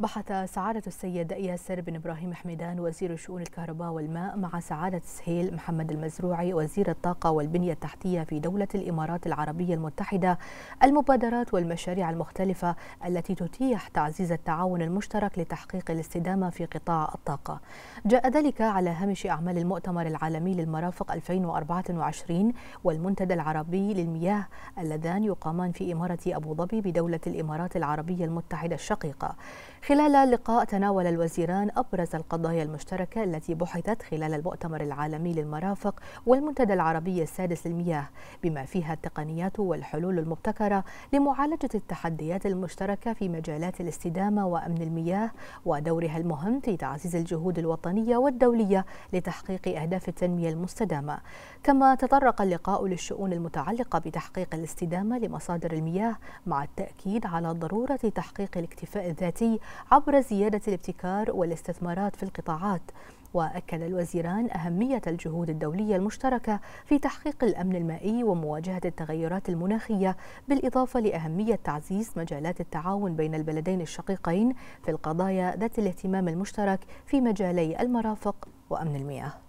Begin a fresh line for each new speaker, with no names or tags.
بحث سعادة السيد ياسر بن إبراهيم حميدان وزير شؤون الكهرباء والماء مع سعادة سهيل محمد المزروعي وزير الطاقة والبنية التحتية في دولة الإمارات العربية المتحدة المبادرات والمشاريع المختلفة التي تتيح تعزيز التعاون المشترك لتحقيق الاستدامة في قطاع الطاقة جاء ذلك على هامش أعمال المؤتمر العالمي للمرافق 2024 والمنتدى العربي للمياه اللذان يقامان في إمارة أبو ظبي بدولة الإمارات العربية المتحدة الشقيقة خلال لقاء تناول الوزيران أبرز القضايا المشتركة التي بحثت خلال المؤتمر العالمي للمرافق والمنتدى العربي السادس للمياه بما فيها التقنيات والحلول المبتكرة لمعالجة التحديات المشتركة في مجالات الاستدامة وأمن المياه ودورها المهم في تعزيز الجهود الوطنية والدولية لتحقيق أهداف التنمية المستدامة كما تطرق اللقاء للشؤون المتعلقة بتحقيق الاستدامة لمصادر المياه مع التأكيد على ضرورة تحقيق الاكتفاء الذاتي عبر زيادة الابتكار والاستثمارات في القطاعات وأكد الوزيران أهمية الجهود الدولية المشتركة في تحقيق الأمن المائي ومواجهة التغيرات المناخية بالإضافة لأهمية تعزيز مجالات التعاون بين البلدين الشقيقين في القضايا ذات الاهتمام المشترك في مجالي المرافق وأمن المياه